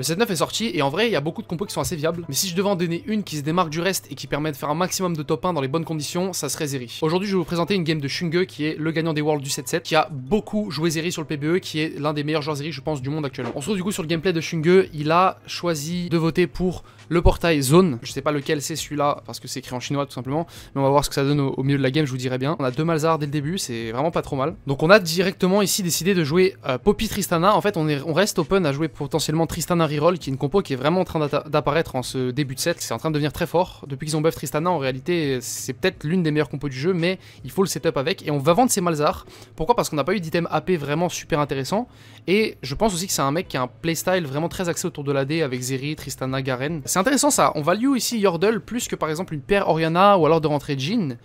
Le 7-9 est sorti et en vrai, il y a beaucoup de compos qui sont assez viables, mais si je devais en donner une qui se démarque du reste et qui permet de faire un maximum de top 1 dans les bonnes conditions, ça serait Zeri. Aujourd'hui, je vais vous présenter une game de Shunge qui est le gagnant des Worlds du 7-7, qui a beaucoup joué Zeri sur le PBE, qui est l'un des meilleurs joueurs Zeri, je pense, du monde actuellement. On se retrouve du coup sur le gameplay de Shunge, il a choisi de voter pour le portail zone, je sais pas lequel c'est celui-là parce que c'est écrit en chinois tout simplement, mais on va voir ce que ça donne au, milieu de la game, je vous dirais bien. On a deux Malzars dès le début, c'est vraiment pas trop mal. Donc on a directement ici décidé de jouer euh, Poppy Tristana. En fait, on, est, on reste open à jouer potentiellement Tristana Reroll qui est une compo qui est vraiment en train d'apparaître en ce début de set, c'est en train de devenir très fort. Depuis qu'ils ont buff Tristana, en réalité, c'est peut-être l'une des meilleures compos du jeu, mais il faut le setup avec et on va vendre ces Malzars. Pourquoi Parce qu'on n'a pas eu d'item AP vraiment super intéressant et je pense aussi que c'est un mec qui a un playstyle vraiment très axé autour de la D avec Zeri, Tristana, Garen intéressant ça. On value ici Yordle plus que par exemple une paire Oriana ou alors de rentrer Jean.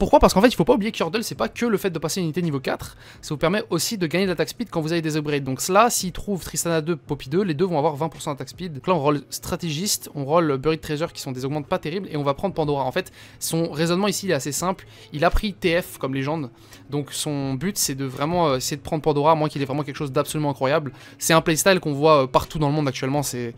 Pourquoi Parce qu'en fait, il faut pas oublier que Yordle, c'est pas que le fait de passer une unité niveau 4, ça vous permet aussi de gagner de l'attaque speed quand vous avez des upgrades. Donc cela, s'il trouve Tristana 2, Poppy 2, les deux vont avoir 20% d'attaque speed. Donc là, on roll stratégiste, on roll Buried Treasure qui sont des augmentes pas terribles et on va prendre Pandora. En fait, son raisonnement ici est assez simple. Il a pris TF comme légende, donc son but c'est de vraiment euh, essayer de prendre Pandora, à moins qu'il ait vraiment quelque chose d'absolument incroyable. C'est un playstyle qu'on voit euh, partout dans le monde actuellement, c'est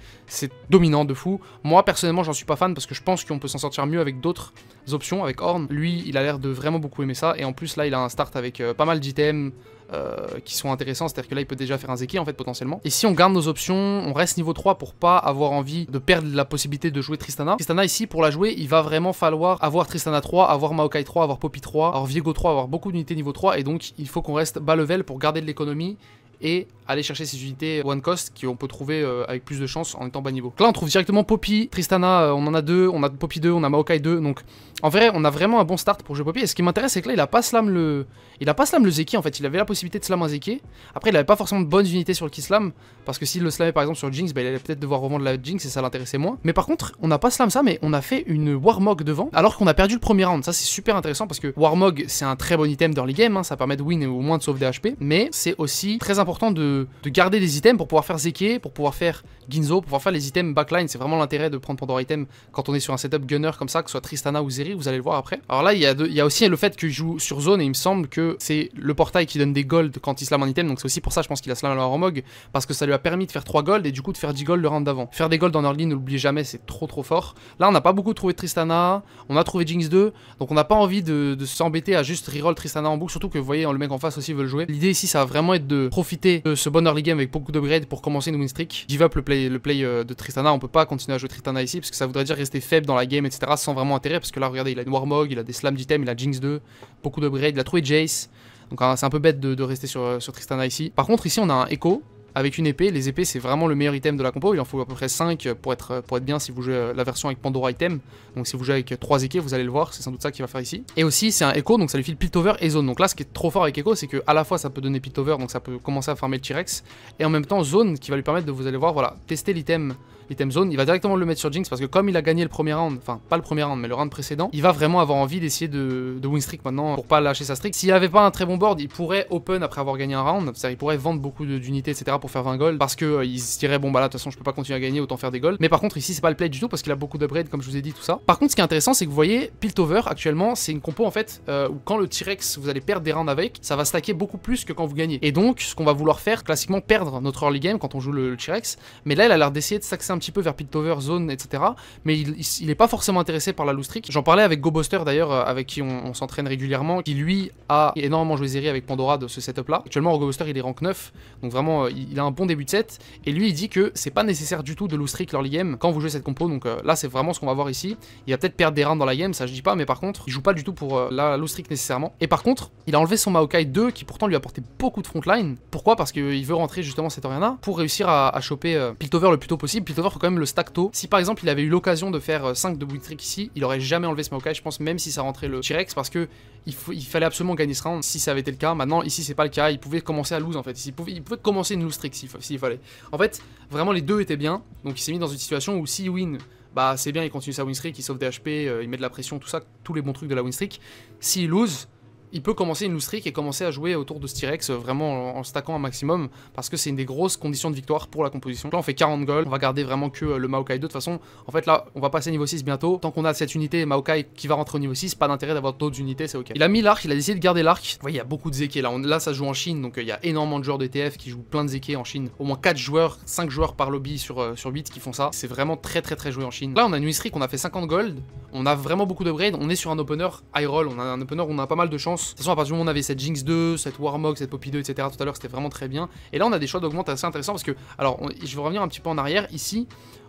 dominant de fou. Moi personnellement, j'en suis pas fan parce que je pense qu'on peut s'en sortir mieux avec d'autres options avec Horn. Lui, il a l'air de vraiment beaucoup aimer ça. Et en plus, là, il a un start avec euh, pas mal d'items. Euh, qui sont intéressants, c'est-à-dire que là il peut déjà faire un Zeki en fait potentiellement. Et si on garde nos options, on reste niveau 3 pour pas avoir envie de perdre la possibilité de jouer Tristana. Tristana ici pour la jouer, il va vraiment falloir avoir Tristana 3, avoir Maokai 3, avoir Poppy 3, avoir Viego 3, avoir beaucoup d'unités niveau 3 et donc il faut qu'on reste bas level pour garder de l'économie et aller chercher ces unités one cost qui on peut trouver euh, avec plus de chance en étant bas niveau. là on trouve directement Poppy, Tristana, euh, on en a deux, on a Poppy 2, on a Maokai 2, donc en vrai on a vraiment un bon start pour jouer Poppy. Et ce qui m'intéresse c'est que là il a pas slam le, il a pas slam le Zeki en fait, il avait la possibilité de slam un Zeki. Après il avait pas forcément de bonnes unités sur le ki-slam, parce que s'il le slamait par exemple sur Jinx, bah, il allait peut-être devoir revendre la Jinx et ça l'intéressait moins. Mais par contre, on n'a pas slam ça, mais on a fait une Warmog devant, alors qu'on a perdu le premier round. Ça, c'est super intéressant parce que Warmog, c'est un très bon item d'early game, hein. ça permet de win et au moins de sauver des HP. Mais c'est aussi très important de, garder des items pour pouvoir faire Zeke, pour pouvoir faire Ginzo, pour pouvoir faire les items backline. C'est vraiment l'intérêt de prendre Pandora item quand on est sur un setup gunner comme ça, que ce soit Tristana ou Zeri, vous allez le voir après. Alors là, il y, a il y a aussi le fait que je joue sur zone et il me semble que c'est le portail qui donne des gold quand il slam un item, donc c'est aussi pour ça, je pense qu'il a slam la Warmog, parce que ça lui a permis de faire 3 gold et du coup de faire 10 gold le round d'avant. Faire des gold en early, l'oubliez jamais, c'est trop trop fort. Là, on n'a pas beaucoup trouvé Tristana, on a trouvé Jinx 2, donc on n'a pas envie de, s'embêter à juste reroll Tristana en boucle, surtout que vous voyez, hein, le mec en face aussi veut le jouer. L'idée ici, ça va vraiment être de profiter de ce bon early game avec beaucoup d'upgrades pour commencer une win streak. Give up le play, le play euh, de Tristana, on peut pas continuer à jouer Tristana ici parce que ça voudrait dire rester faible dans la game, etc. sans vraiment intérêt parce que là, regardez, il a une Warmog, il a des slams d'items, il a Jinx 2, beaucoup d'upgrades, il a trouvé Jace. Donc hein, c'est un peu bête de, rester sur, euh, sur Tristana ici. Par contre ici on a un Echo avec une épée. Les épées, c'est vraiment le meilleur item de la compo. Il en faut à peu près 5 pour être, pour être bien si vous jouez euh, la version avec Pandora Item. Donc si vous jouez avec 3 équipes, vous allez le voir, c'est sans doute ça qu'il va faire ici. Et aussi, c'est un Echo, donc ça lui file Piltover et Zone. Donc là, ce qui est trop fort avec Echo, c'est que à la fois ça peut donner Piltover, donc ça peut commencer à farmer le T-Rex, et en même temps Zone qui va lui permettre de, vous aller voir, voilà, tester l'item item zone, il va directement le mettre sur Jinx parce que comme il a gagné le premier round, enfin pas le premier round mais le round précédent, il va vraiment avoir envie d'essayer de, win streak maintenant pour pas lâcher sa streak. S'il avait pas un très bon board, il pourrait open après avoir gagné un round, c'est-à-dire il pourrait vendre beaucoup d'unités etc pour faire 20 gold parce que euh, il se dirait bon bah là de toute façon je peux pas continuer à gagner autant faire des golds. Mais par contre ici c'est pas le play du tout parce qu'il a beaucoup de d'upgrades comme je vous ai dit tout ça. Par contre ce qui est intéressant c'est que vous voyez Piltover actuellement c'est une compo en fait euh, où quand le T-Rex vous allez perdre des rounds avec, ça va stacker beaucoup plus que quand vous gagnez. Et donc ce qu'on va vouloir faire classiquement perdre notre early game quand on joue le, T-Rex, mais là il a l'air d'essayer de stacker petit peu vers Piltover, Zone, etc. Mais il, n'est est pas forcément intéressé par la lustrique J'en parlais avec GoBuster d'ailleurs, euh, avec qui on, s'entraîne régulièrement, qui lui a énormément joué Zeri avec Pandora de ce setup là. Actuellement, GoBuster il est rank 9, donc vraiment euh, il a un bon début de set. Et lui il dit que c'est pas nécessaire du tout de lustrique trick leur game quand vous jouez cette compo. Donc euh, là c'est vraiment ce qu'on va voir ici. Il va peut-être perdre des rounds dans la game, ça je dis pas, mais par contre il joue pas du tout pour la lustrique nécessairement. Et par contre, il a enlevé son Maokai 2 qui pourtant lui a apporté beaucoup de frontline. Pourquoi Parce qu'il veut rentrer justement cette Oriana pour réussir à, choper Piltover le plus tôt possible quand même le tôt, Si par exemple il avait eu l'occasion de faire 5 euh, de winstreak Trick ici, il aurait jamais enlevé ce Maokai, je pense, même si ça rentrait le T-Rex, parce que il, fallait absolument gagner ce round si ça avait été le cas. Maintenant, ici, c'est pas le cas. Il pouvait commencer à lose en fait. Il pouvait, il pouvait commencer une lose trick s'il fallait. En fait, vraiment, les deux étaient bien. Donc, il s'est mis dans une situation où si win, bah c'est bien, il continue sa win streak, il sauve des HP, euh, il met de la pression, tout ça, tous les bons trucs de la win streak. S'il lose, il peut commencer une loose et commencer à jouer autour de ce euh, vraiment en, stackant un maximum parce que c'est une des grosses conditions de victoire pour la composition. Là, on fait 40 gold, on va garder vraiment que euh, le Maokai 2. De toute façon, en fait, là, on va passer niveau 6 bientôt. Tant qu'on a cette unité Maokai qui va rentrer au niveau 6, pas d'intérêt d'avoir d'autres unités, c'est ok. Il a mis l'arc, il a décidé de garder l'arc. Vous voyez, il y a beaucoup de Zeke là. là, ça joue en Chine, donc euh, il y a énormément de joueurs d'ETF qui jouent plein de Zeke en Chine. Au moins 4 joueurs, 5 joueurs par lobby sur, sur 8 qui font ça. C'est vraiment très très très joué en Chine. Là, on a une on a fait 50 gold, on a vraiment beaucoup de braid, on est sur un opener high roll, on a un opener où on a pas mal de chance de toute façon, à partir du moment où on avait cette Jinx 2, cette Warmog, cette Poppy 2, etc. tout à l'heure, c'était vraiment très bien. Et là, on a des choix d'augmentation assez intéressants parce que, alors, je vais revenir un petit peu en arrière. Ici,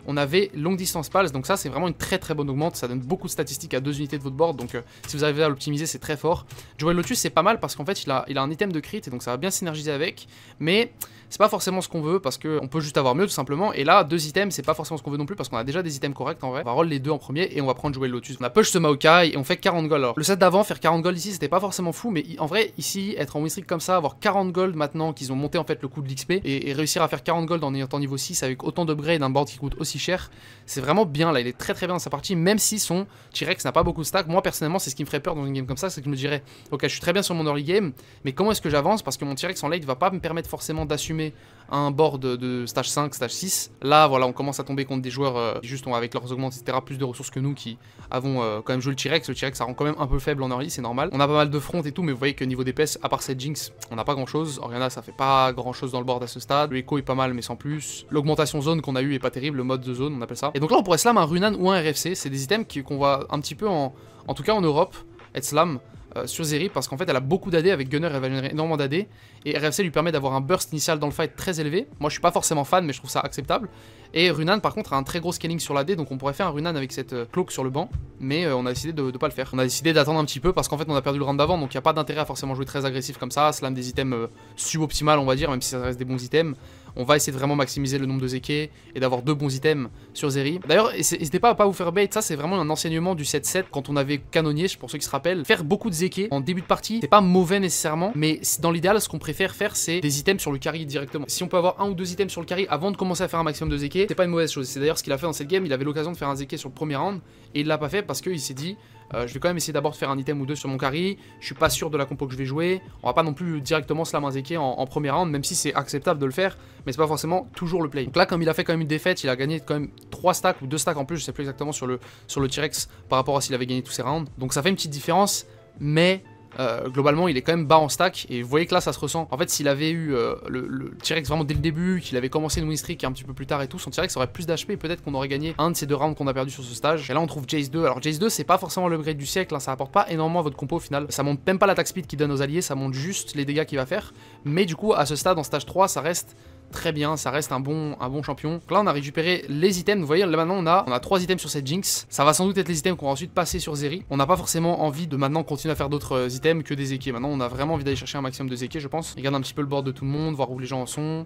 on avait longue distance Pulse, donc ça c'est vraiment une très très bonne augmente, ça donne beaucoup de statistiques à deux unités de votre board, donc euh, si vous arrivez à l'optimiser c'est très fort. Joel Lotus c'est pas mal parce qu'en fait il a, il a un item de crit et donc ça va bien synergiser avec, mais c'est pas forcément ce qu'on veut parce qu'on peut juste avoir mieux tout simplement. Et là, deux items, c'est pas forcément ce qu'on veut non plus parce qu'on a déjà des items corrects en vrai. On va roll les deux en premier et on va prendre jouer le Lotus. On a push ce Maokai et on fait 40 gold. Alors, le set d'avant, faire 40 gold ici, c'était pas forcément fou, mais en vrai, ici, être en streak comme ça, avoir 40 gold maintenant qu'ils ont monté en fait le coût de l'XP et, réussir à faire 40 gold en étant niveau 6 avec autant d'upgrades d'un board qui coûte aussi cher, c'est vraiment bien là. Il est très très bien dans sa partie, même si son T-Rex n'a pas beaucoup de stack. Moi personnellement, c'est ce qui me ferait peur dans une game comme ça, c'est que je me dirais, ok, je suis très bien sur mon early game, mais comment est-ce que j'avance parce que mon T-Rex en late va pas me permettre forcément d'assumer un board de stage 5, stage 6. Là, voilà, on commence à tomber contre des joueurs euh, qui juste avec leurs augments etc., plus de ressources que nous qui avons euh, quand même joué le T-Rex. Le T-Rex, ça rend quand même un peu faible en early, c'est normal. On a pas mal de front et tout, mais vous voyez que niveau d'épaisse à part cette Jinx, on n'a pas grand chose. Oriana, ça fait pas grand chose dans le board à ce stade. Le Echo est pas mal, mais sans plus. L'augmentation zone qu'on a eu est pas terrible, le mode de zone, on appelle ça. Et donc là, on pourrait slam un Runan ou un RFC. C'est des items qu'on voit un petit peu en, en tout cas en Europe, être slam. Euh, sur Zeri parce qu'en fait elle a beaucoup d'AD avec Gunner elle va générer énormément d'AD et RFC lui permet d'avoir un burst initial dans le fight très élevé moi je suis pas forcément fan mais je trouve ça acceptable et Runan par contre a un très gros scaling sur l'AD donc on pourrait faire un Runan avec cette euh, cloque sur le banc mais euh, on a décidé de, de pas le faire on a décidé d'attendre un petit peu parce qu'en fait on a perdu le round d'avant donc il n'y a pas d'intérêt à forcément jouer très agressif comme ça slam des items suboptimales on va dire même si ça reste des bons items on va essayer de vraiment maximiser le nombre de zeke et d'avoir deux bons items sur Zeri. D'ailleurs, n'hésitez pas à pas vous faire bait, ça c'est vraiment un enseignement du 7-7 quand on avait canonnier, pour ceux qui se rappellent. Faire beaucoup de zeke en début de partie, c'est pas mauvais nécessairement, mais dans l'idéal, ce qu'on préfère faire, c'est des items sur le carry directement. Si on peut avoir un ou deux items sur le carry avant de commencer à faire un maximum de zeke, c'est pas une mauvaise chose. C'est d'ailleurs ce qu'il a fait dans cette game, il avait l'occasion de faire un zeke sur le premier round et il l'a pas fait parce qu'il s'est dit euh, je vais quand même essayer d'abord de faire un item ou deux sur mon carry. Je suis pas sûr de la compo que je vais jouer. On va pas non plus directement se la en, en premier round, même si c'est acceptable de le faire, mais c'est pas forcément toujours le play. Donc là, comme il a fait quand même une défaite, il a gagné quand même 3 stacks ou 2 stacks en plus, je sais plus exactement sur le, sur le T-Rex par rapport à s'il avait gagné tous ses rounds. Donc ça fait une petite différence, mais euh, globalement, il est quand même bas en stack. Et vous voyez que là, ça se ressent. En fait, s'il avait eu euh, le, T-Rex vraiment dès le début, qu'il avait commencé une win streak un petit peu plus tard et tout, son T-Rex aurait plus d'HP. Peut-être qu'on aurait gagné un de ces deux rounds qu'on a perdu sur ce stage. Et là, on trouve Jace 2. Alors, Jace 2, c'est pas forcément le l'upgrade du siècle. Hein, ça apporte pas énormément à votre compo au final. Ça monte même pas l'attaque speed qu'il donne aux alliés. Ça monte juste les dégâts qu'il va faire. Mais du coup, à ce stade, en stage 3, ça reste très bien, ça reste un bon, un bon champion. là on a récupéré les items, vous voyez là maintenant on a, on a 3 items sur cette Jinx, ça va sans doute être les items qu'on va ensuite passer sur Zeri. On n'a pas forcément envie de maintenant continuer à faire d'autres euh, items que des équipes maintenant on a vraiment envie d'aller chercher un maximum de EK je pense. Regarde un petit peu le board de tout le monde, voir où les gens en sont.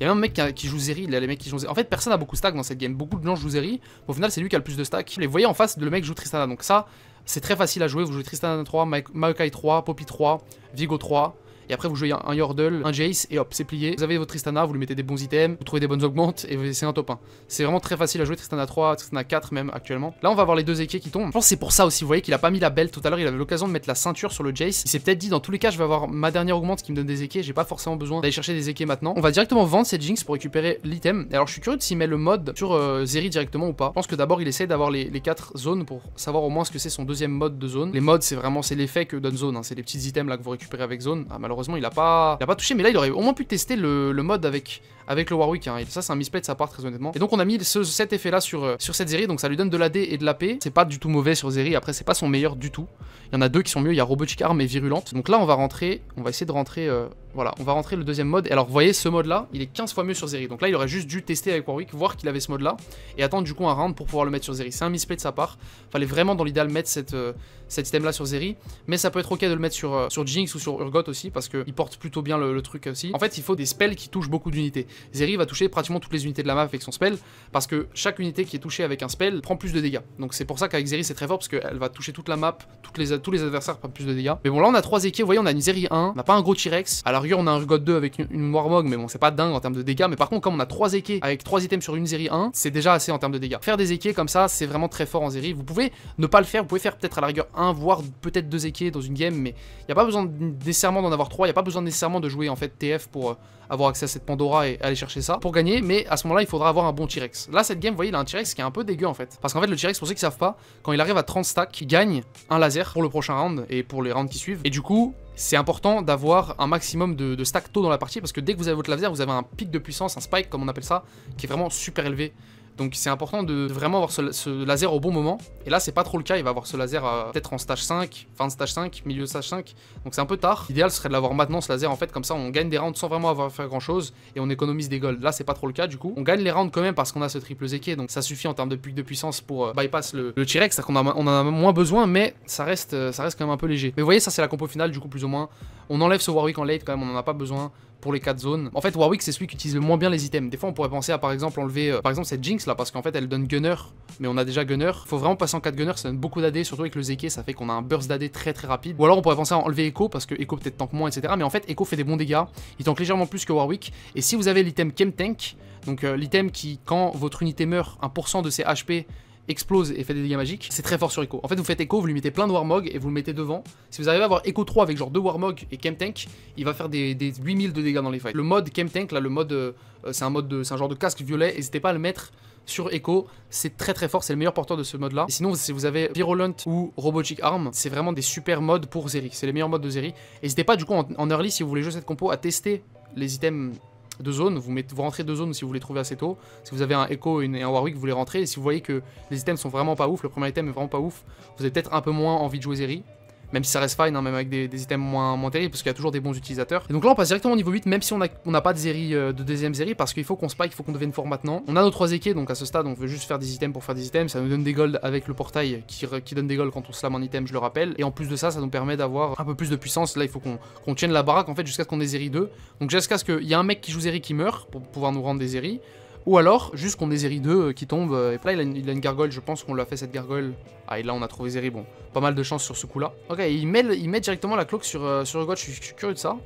Il y a même un mec qui, joue Zeri, il y a les mecs qui jouent Zeri. En fait, personne n'a beaucoup de stack dans cette game. Beaucoup de gens jouent Zeri, au final, c'est lui qui a le plus de stack. Les voyez en face, le mec joue Tristana. Donc ça, c'est très facile à jouer. Vous jouez Tristana 3, Maokai 3, Poppy 3, Vigo 3 et après vous jouez un Yordle, un Jace, et hop, c'est plié. Vous avez votre Tristana, vous lui mettez des bons items, vous trouvez des bonnes augmentes, et c'est un top 1. C'est vraiment très facile à jouer Tristana 3, Tristana 4 même actuellement. Là, on va voir les deux équipes qui tombent. Je pense c'est pour ça aussi, vous voyez qu'il a pas mis la belle tout à l'heure, il avait l'occasion de mettre la ceinture sur le Jace. Il s'est peut-être dit, dans tous les cas, je vais avoir ma dernière augmente qui me donne des équipes, j'ai pas forcément besoin d'aller chercher des équipes maintenant. On va directement vendre cette Jinx pour récupérer l'item. Alors, je suis curieux de s'il met le mode sur euh, Zeri directement ou pas. Je pense que d'abord, il essaie d'avoir les, 4 zones pour savoir au moins ce que c'est son deuxième mode de zone. Les modes, c'est vraiment c'est l'effet que donne zone, hein. c'est les petits items là que vous récupérez avec zone. Ah, Heureusement, il a pas, pas touché. Mais là, il aurait au moins pu tester le, mode avec, avec le Warwick. Hein. ça, c'est un misplay de sa part, très honnêtement. Et donc, on a mis cet effet-là sur, euh, sur cette Zeri. Donc, ça lui donne de la D et de la P. C'est pas du tout mauvais sur Zeri. Après, c'est pas son meilleur du tout. Il y en a deux qui sont mieux. Il y a Robotic Arm et Virulente. Donc là, on va rentrer. On va essayer de rentrer. Euh, voilà, on va rentrer le deuxième mode. Alors, vous voyez, ce mode-là, il est 15 fois mieux sur Zeri. Donc là, il aurait juste dû tester avec Warwick, voir qu'il avait ce mode-là, et attendre du coup un round pour pouvoir le mettre sur Zeri. C'est un misplay de sa part. Fallait vraiment, dans l'idéal, mettre cette, euh, cet item-là sur Zeri. Mais ça peut être ok de le mettre sur, euh, sur Jinx ou sur Urgot aussi, parce qu'il porte plutôt bien le, truc aussi. En fait, il faut des spells qui touchent beaucoup d'unités. Zeri va toucher pratiquement toutes les unités de la map avec son spell, parce que chaque unité qui est touchée avec un spell prend plus de dégâts. Donc c'est pour ça qu'avec Zeri, c'est très fort, parce qu'elle va toucher toute la map, toutes les, tous les adversaires prennent plus de dégâts. Mais bon, là, on a trois équipes. Vous voyez, on a une Zeri 1, on n'a pas un gros T-Rex. Alors, on a un God 2 avec une Warmog, mais bon, c'est pas dingue en termes de dégâts. Mais par contre, comme on a 3 équipes avec 3 items sur une série 1, c'est déjà assez en termes de dégâts. Faire des équipes comme ça, c'est vraiment très fort en série. Vous pouvez ne pas le faire, vous pouvez faire peut-être à la rigueur 1, voire peut-être 2 équipes dans une game, mais il n'y a pas besoin nécessairement d'en avoir 3, il n'y a pas besoin nécessairement de jouer en fait TF pour. Euh, avoir accès à cette Pandora et aller chercher ça pour gagner, mais à ce moment-là, il faudra avoir un bon T-Rex. Là, cette game, vous voyez, il a un T-Rex qui est un peu dégueu en fait. Parce qu'en fait, le T-Rex, pour ceux qui savent pas, quand il arrive à 30 stacks, il gagne un laser pour le prochain round et pour les rounds qui suivent. Et du coup, c'est important d'avoir un maximum de, stack tôt dans la partie parce que dès que vous avez votre laser, vous avez un pic de puissance, un spike comme on appelle ça, qui est vraiment super élevé. Donc c'est important de vraiment avoir ce, laser au bon moment. Et là, c'est pas trop le cas. Il va avoir ce laser euh, peut-être en stage 5, fin de stage 5, milieu de stage 5. Donc c'est un peu tard. L'idéal serait de l'avoir maintenant ce laser. En fait, comme ça, on gagne des rounds sans vraiment avoir faire grand chose et on économise des golds. Là, c'est pas trop le cas du coup. On gagne les rounds quand même parce qu'on a ce triple ZK. Donc ça suffit en termes de de puissance pour euh, bypass le, T-Rex. C'est-à-dire qu'on en a moins besoin, mais ça reste, euh, ça reste quand même un peu léger. Mais vous voyez, ça, c'est la compo finale du coup, plus ou moins. On enlève ce Warwick en late quand même. On en a pas besoin pour les 4 zones. En fait, Warwick, c'est celui qui utilise le moins bien les items. Des fois, on pourrait penser à par exemple enlever euh, par exemple cette Jinx là, parce qu'en fait, elle donne Gunner, mais on a déjà Gunner. Faut vraiment passer en 4 Gunner, ça donne beaucoup d'AD, surtout avec le Zeke, ça fait qu'on a un burst d'AD très très rapide. Ou alors, on pourrait penser à enlever Echo, parce que Echo peut-être tank moins, etc. Mais en fait, Echo fait des bons dégâts, il tank légèrement plus que Warwick. Et si vous avez l'item Chem Tank, donc euh, l'item qui, quand votre unité meurt, 1% de ses HP explose et fait des dégâts magiques, c'est très fort sur Echo. En fait, vous faites Echo, vous lui mettez plein de Warmog et vous le mettez devant. Si vous arrivez à avoir Echo 3 avec genre 2 Warmog et Tank il va faire des, 8000 de dégâts dans les fights. Le mode Tank là, le mode, euh, euh, c'est un mode, genre de casque violet, n'hésitez pas à le mettre sur Echo, c'est très très fort, c'est le meilleur porteur de ce mode là. sinon, si vous avez Virulent ou Robotic Arm, c'est vraiment des super modes pour Zeri, c'est les meilleurs modes de Zeri. N'hésitez pas du coup en, en early, si vous voulez jouer cette compo, à tester les items deux zones, vous, vous rentrez deux zones si vous les trouvez assez tôt. Si vous avez un Echo et, un Warwick, vous les rentrez. Et si vous voyez que les items sont vraiment pas ouf, le premier item est vraiment pas ouf, vous avez peut-être un peu moins envie de jouer Zeri. Même si ça reste fine, hein, même avec des, items moins, moins terribles, parce qu'il y a toujours des bons utilisateurs. Et donc là, on passe directement au niveau 8, même si on n'a on pas de zérie, euh, de deuxième zérie, parce qu'il faut qu'on spike, il faut qu'on devienne fort maintenant. On a nos 3 équipes, donc à ce stade, on veut juste faire des items pour faire des items. Ça nous donne des golds avec le portail qui, qui donne des golds quand on slam un item, je le rappelle. Et en plus de ça, ça nous permet d'avoir un peu plus de puissance. Là, il faut qu'on tienne la baraque en fait jusqu'à ce qu'on ait zérie 2. Donc jusqu'à ce qu'il y ait un mec qui joue zérie qui meurt pour pouvoir nous rendre des zéries. Ou alors, juste qu'on ait Zeri 2 euh, qui tombe. Euh, et là, il a, une, gargole, je pense qu'on l'a fait cette gargole. Ah, et là, on a trouvé Zeri, bon, pas mal de chance sur ce coup-là. Ok, il met, il met directement la cloque sur, euh, sur je, suis curieux de ça.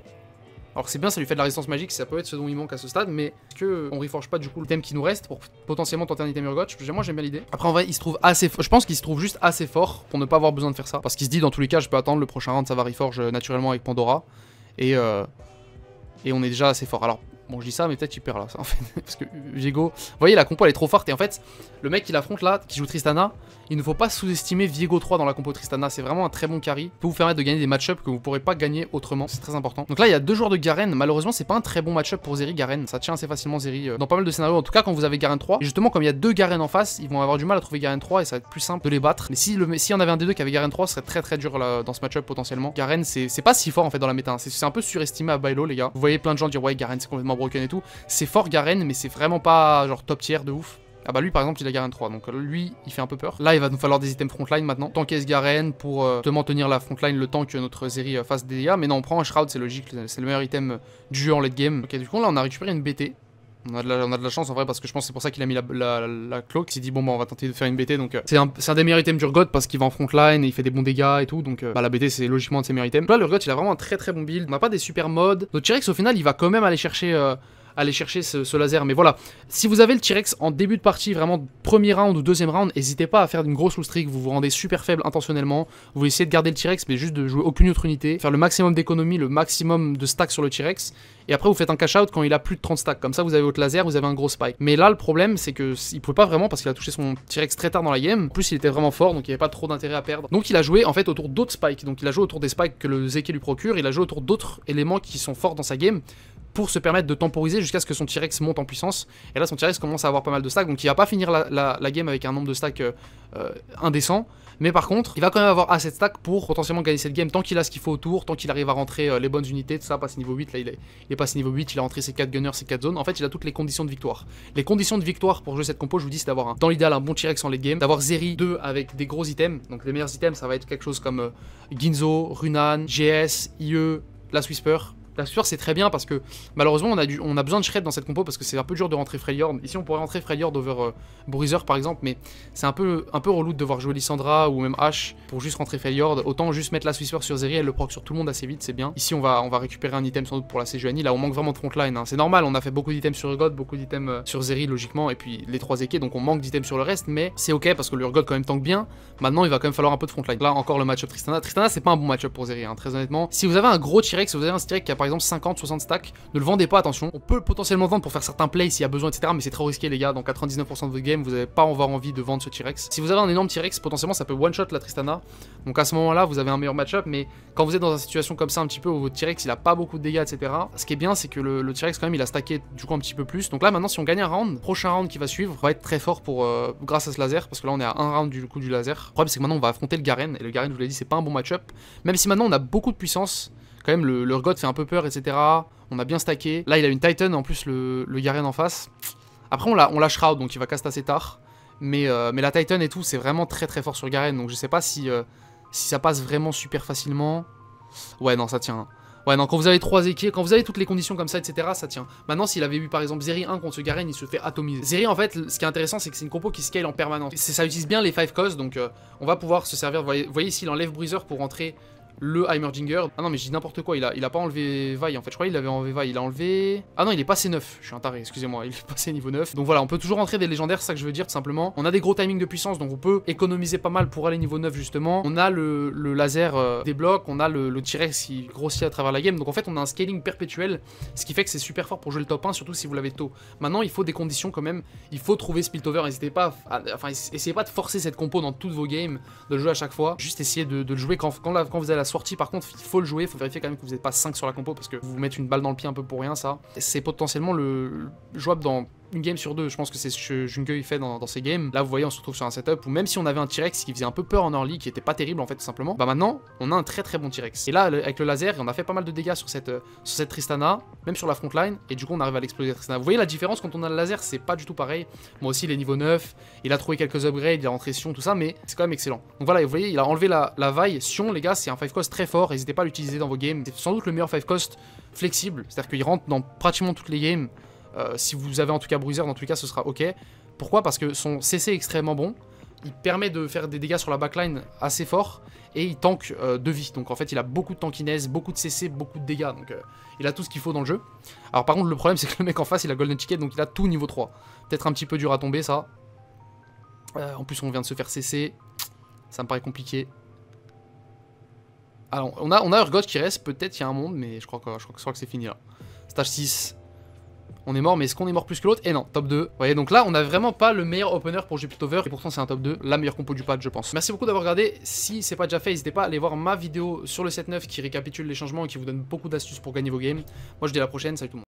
Alors c'est bien, ça lui fait de la résistance magique, ça peut être ce dont il manque à ce stade, mais est-ce que on reforge pas du coup le thème qui nous reste pour potentiellement tenter un item Urgot Moi j'aime bien l'idée. Après en vrai, il se trouve assez je pense qu'il se trouve juste assez fort pour ne pas avoir besoin de faire ça parce qu'il se dit dans tous les cas, je peux attendre le prochain round, ça va reforge naturellement avec Pandora et euh... et on est déjà assez fort. Alors Bon, je dis ça, mais peut-être il perd là, ça, en fait. Parce que Viego. Vous voyez, la compo, elle est trop forte. Et en fait, le mec qui l'affronte là, qui joue Tristana, il ne faut pas sous-estimer Viego 3 dans la compo Tristana. C'est vraiment un très bon carry. Il peut vous permettre de gagner des match que vous pourrez pas gagner autrement. C'est très important. Donc là, il y a deux joueurs de Garen. Malheureusement, c'est pas un très bon match-up pour Zeri Garen. Ça tient assez facilement Zeri euh, dans pas mal de scénarios. En tout cas, quand vous avez Garen 3. justement, comme il y a deux Garen en face, ils vont avoir du mal à trouver Garen 3 et ça va être plus simple de les battre. Mais si, le, si on avait un des deux qui avait Garen 3, ce serait très très dur là, dans ce match-up potentiellement. Garen, c'est pas si fort en fait dans la méta. Hein. C'est un peu surestimé à Bailo, les gars. Vous voyez plein de gens dire ouais, Garen, c'est complètement et tout. C'est fort Garen, mais c'est vraiment pas genre top tier de ouf. Ah bah lui par exemple il a Garen 3 donc euh, lui il fait un peu peur. Là il va nous falloir des items frontline maintenant. quest ce Garen pour te euh, justement tenir la frontline le temps que notre série euh, fasse des dégâts. Mais non on prend un Shroud c'est logique c'est le meilleur item du jeu en late game. Ok du coup là on a récupéré une BT on a, de la, chance en vrai parce que je pense c'est pour ça qu'il a mis la, la, cloque. Il s'est dit bon bah on va tenter de faire une BT donc euh, c'est un, des meilleurs items d'Urgot parce qu'il va en frontline et il fait des bons dégâts et tout donc euh, bah, la BT c'est logiquement de ses meilleurs items. Là l'Urgot il a vraiment un très très bon build. On n'a pas des super modes. Notre T-Rex au final il va quand même aller chercher euh, aller chercher ce, laser. Mais voilà, si vous avez le T-Rex en début de partie, vraiment premier round ou deuxième round, n'hésitez pas à faire une grosse loose strike, vous vous rendez super faible intentionnellement, vous essayez de garder le T-Rex mais juste de jouer aucune autre unité, faire le maximum d'économie, le maximum de stacks sur le T-Rex, et après vous faites un cash out quand il a plus de 30 stacks, comme ça vous avez votre laser, vous avez un gros spike. Mais là le problème c'est que il pouvait pas vraiment parce qu'il a touché son T-Rex très tard dans la game, en plus il était vraiment fort donc il n'y avait pas trop d'intérêt à perdre. Donc il a joué en fait autour d'autres spikes, donc il a joué autour des spikes que le Zeke lui procure, il a joué autour d'autres éléments qui sont forts dans sa game pour se permettre de temporiser jusqu'à ce que son T-Rex monte en puissance. Et là, son T-Rex commence à avoir pas mal de stacks, donc il va pas finir la, game avec un nombre de stacks euh, euh, indécent. Mais par contre, il va quand même avoir assez de stacks pour potentiellement gagner cette game tant qu'il a ce qu'il faut autour, tant qu'il arrive à rentrer euh, les bonnes unités, tout ça, passe niveau 8. Là, il est, il passé niveau 8, il a rentré ses 4 gunners, ses 4 zones. En fait, il a toutes les conditions de victoire. Les conditions de victoire pour jouer cette compo, je vous dis, c'est d'avoir dans l'idéal un bon T-Rex en late game, d'avoir Zeri 2 avec des gros items. Donc les meilleurs items, ça va être quelque chose comme Ginzo, Runan, GS, IE, la Swisper la sueur c'est très bien parce que malheureusement on a, du, on a besoin de Shred dans cette compo parce que c'est un peu dur de rentrer Freljord. Ici on pourrait rentrer Freljord over euh, Bruiser par exemple mais c'est un peu, un peu relou de devoir jouer Lissandra ou même Ash pour juste rentrer Freljord. Autant juste mettre la Swissware sur Zeri, elle le proc sur tout le monde assez vite, c'est bien. Ici on va, on va récupérer un item sans doute pour la Sejuani, là on manque vraiment de frontline. Hein. C'est normal, on a fait beaucoup d'items sur Urgot, beaucoup d'items euh, sur Zeri logiquement et puis les trois équés donc on manque d'items sur le reste mais c'est ok parce que le quand même tank bien. Maintenant il va quand même falloir un peu de frontline. Là encore le match-up Tristana. Tristana c'est pas un bon match pour Zeri hein, très honnêtement. Si vous avez un gros t si vous avez un t qui par exemple 50, 60 stacks. Ne le vendez pas, attention. On peut potentiellement vendre pour faire certains plays s'il y a besoin, etc. Mais c'est trop risqué, les gars. Dans 99% de votre game, vous n'avez pas avoir envie de vendre ce T-Rex. Si vous avez un énorme T-Rex, potentiellement ça peut one-shot la Tristana. Donc à ce moment-là, vous avez un meilleur match-up. Mais quand vous êtes dans une situation comme ça, un petit peu où votre T-Rex il a pas beaucoup de dégâts, etc. Ce qui est bien, c'est que le, T-Rex quand même il a stacké du coup un petit peu plus. Donc là maintenant, si on gagne un round, prochain round qui va suivre va être très fort pour euh, grâce à ce laser. Parce que là on est à un round du coup du laser. Le problème c'est que maintenant on va affronter le Garen. Et le Garen, vous l'ai dit, c'est pas un bon match-up. Même si maintenant on a beaucoup de puissance quand même, le, le fait un peu peur, etc. On a bien stacké. Là, il a une Titan, en plus, le, Garen en face. Après, on l'a, on Shroud, donc il va cast assez tard. Mais, euh, mais la Titan et tout, c'est vraiment très très fort sur Garen. Donc je sais pas si, euh, si ça passe vraiment super facilement. Ouais, non, ça tient. Hein. Ouais, non, quand vous avez trois équipes, quand vous avez toutes les conditions comme ça, etc., ça tient. Maintenant, s'il avait eu par exemple Zeri 1 contre ce Garen, il se fait atomiser. Zeri, en fait, ce qui est intéressant, c'est que c'est une compo qui scale en permanence. Ça utilise bien les 5 cause donc euh, on va pouvoir se servir. Vous voyez, ici, enlève Bruiser pour rentrer le Heimerdinger. Ah non, mais j'ai dis n'importe quoi, il a, il a pas enlevé Vaille en fait. Je crois qu'il avait enlevé Vaille, il a enlevé. Ah non, il est passé 9. Je suis un taré, excusez-moi, il est passé niveau 9. Donc voilà, on peut toujours entrer des légendaires, c'est ça que je veux dire tout simplement. On a des gros timings de puissance, donc on peut économiser pas mal pour aller niveau 9 justement. On a le, laser euh, des blocs, on a le, le T-Rex qui grossit à travers la game. Donc en fait, on a un scaling perpétuel, ce qui fait que c'est super fort pour jouer le top 1, surtout si vous l'avez tôt. Maintenant, il faut des conditions quand même. Il faut trouver Spiltover, n'hésitez pas. enfin, essayez pas de forcer cette compo dans toutes vos games, de le jouer à chaque fois. Juste essayez de, le jouer quand, quand, vous allez la sortie, par contre, il faut le jouer, il faut vérifier quand même que vous n'êtes pas 5 sur la compo parce que vous, vous mettez une balle dans le pied un peu pour rien, ça. C'est potentiellement le, le jouable dans une game sur deux. Je pense que c'est ce que fait dans, ces ses games. Là, vous voyez, on se retrouve sur un setup où même si on avait un T-Rex qui faisait un peu peur en early, qui était pas terrible en fait, tout simplement, bah maintenant, on a un très très bon T-Rex. Et là, avec le laser, on a fait pas mal de dégâts sur cette, euh, sur cette Tristana, même sur la frontline, et du coup, on arrive à l'exploser Tristana. Vous voyez la différence quand on a le laser, c'est pas du tout pareil. Moi aussi, il est niveau 9, il a trouvé quelques upgrades, il a rentré Sion, tout ça, mais c'est quand même excellent. Donc voilà, vous voyez, il a enlevé la, la vaille. Sion, les gars, c'est un 5 cost très fort, n'hésitez pas à l'utiliser dans vos games. C'est sans doute le meilleur 5 cost flexible, c'est-à-dire qu'il rentre dans pratiquement toutes les games. Euh, si vous avez en tout cas bruiser, dans tout cas, ce sera ok. Pourquoi Parce que son CC est extrêmement bon. Il permet de faire des dégâts sur la backline assez fort et il tank euh, de vie. Donc en fait, il a beaucoup de tankiness, beaucoup de CC, beaucoup de dégâts. Donc euh, il a tout ce qu'il faut dans le jeu. Alors par contre, le problème, c'est que le mec en face, il a Golden Ticket, donc il a tout niveau 3. Peut-être un petit peu dur à tomber, ça. en plus, on vient de se faire CC. Ça me paraît compliqué. Alors, on a, on a Urgot qui reste. Peut-être il y a un monde, mais je crois que, que c'est fini là. Stage 6, on est mort, mais est-ce qu'on est mort plus que l'autre Et non, top 2. Vous voyez, donc là, on n'a vraiment pas le meilleur opener pour Jupitover, et pourtant c'est un top 2, la meilleure compo du patch, je pense. Merci beaucoup d'avoir regardé. Si c'est pas déjà fait, n'hésitez pas à aller voir ma vidéo sur le 7-9 qui récapitule les changements et qui vous donne beaucoup d'astuces pour gagner vos games. Moi, je dis à la prochaine, salut tout le monde.